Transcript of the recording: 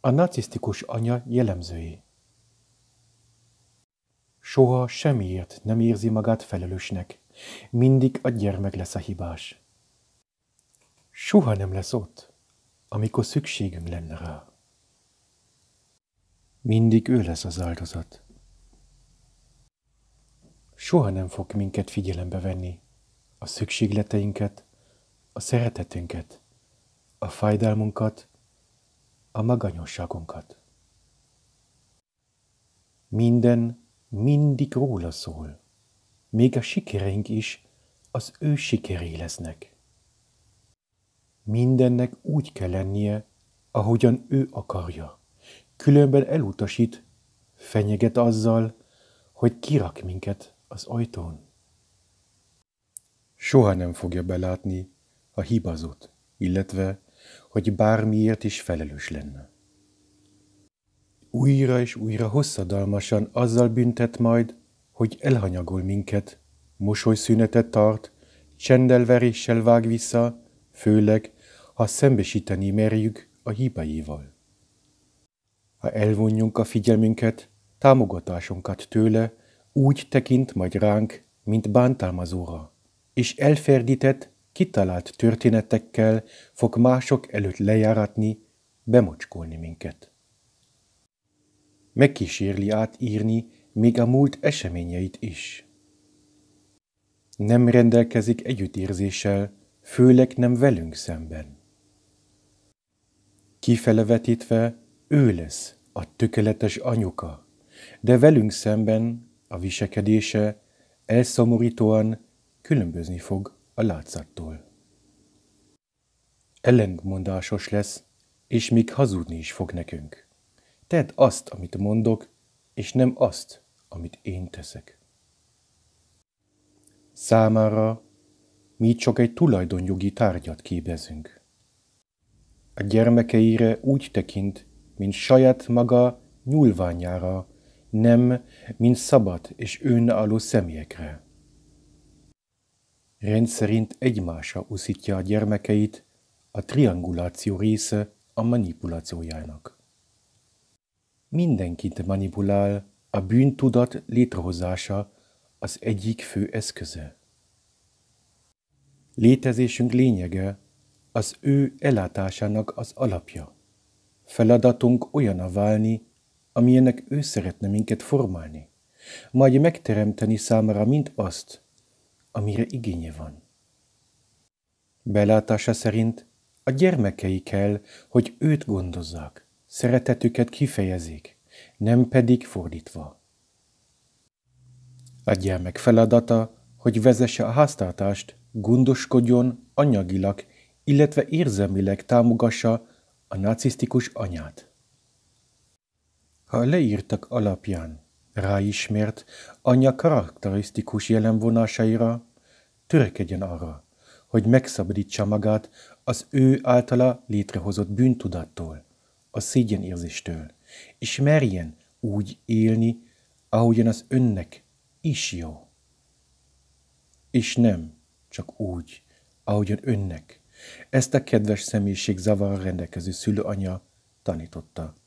A narcisztikus anya jellemzői Soha semmiért nem érzi magát felelősnek, mindig a gyermek lesz a hibás. Soha nem lesz ott, amikor szükségünk lenne rá. Mindig ő lesz az áldozat. Soha nem fog minket figyelembe venni, a szükségleteinket, a szeretetünket, a fájdalmunkat, a magányosságunkat. Minden mindig róla szól, még a sikereink is az ő sikeré lesznek. Mindennek úgy kell lennie, ahogyan ő akarja, különben elutasít, fenyeget azzal, hogy kirak minket az ajtón. Soha nem fogja belátni a hibazót, illetve hogy bármiért is felelős lenne. Újra és újra hosszadalmasan azzal büntet majd, hogy elhanyagol minket, mosolyszünetet tart, csendelveréssel vág vissza, főleg, ha szembesíteni merjük a hibáival. Ha elvonjunk a figyelmünket, támogatásunkat tőle, úgy tekint majd ránk, mint bántalmazóra, és elferdített, kitalált történetekkel fog mások előtt lejáratni, bemocskolni minket. Megkísérli átírni még a múlt eseményeit is. Nem rendelkezik együttérzéssel, főleg nem velünk szemben. Kifelevetítve ő lesz a tökéletes anyuka, de velünk szemben a viselkedése elszomorítóan különbözni fog a látszattól. Ellentmondásos lesz, és még hazudni is fog nekünk. Tedd azt, amit mondok, és nem azt, amit én teszek. Számára mi csak egy tulajdonjogi tárgyat képezünk. A gyermekeire úgy tekint, mint saját maga nyúlványára, nem, mint szabad és önálló személyekre rendszerint egymásra uszítja a gyermekeit, a trianguláció része a manipulációjának. Mindenkit manipulál, a bűntudat létrehozása az egyik fő eszköze. Létezésünk lényege az ő ellátásának az alapja. Feladatunk olyan válni, amilyenek ő szeretne minket formálni, majd megteremteni számára mind azt, amire igénye van. Belátása szerint a gyermekei kell, hogy őt gondozzák, szeretetüket kifejezik, nem pedig fordítva. A gyermek feladata, hogy vezesse a háztartást, gondoskodjon anyagilag, illetve érzelmileg támogassa a nacisztikus anyát. Ha a leírtak alapján ráismert anya karakterisztikus jelenvonásaira, törekedjen arra, hogy megszabadítsa magát az ő általa létrehozott bűntudattól, a szégyenérzéstől, és merjen úgy élni, ahogyan az önnek is jó. És nem csak úgy, ahogyan önnek. Ezt a kedves személyiség zavar rendelkező szülőanya tanította.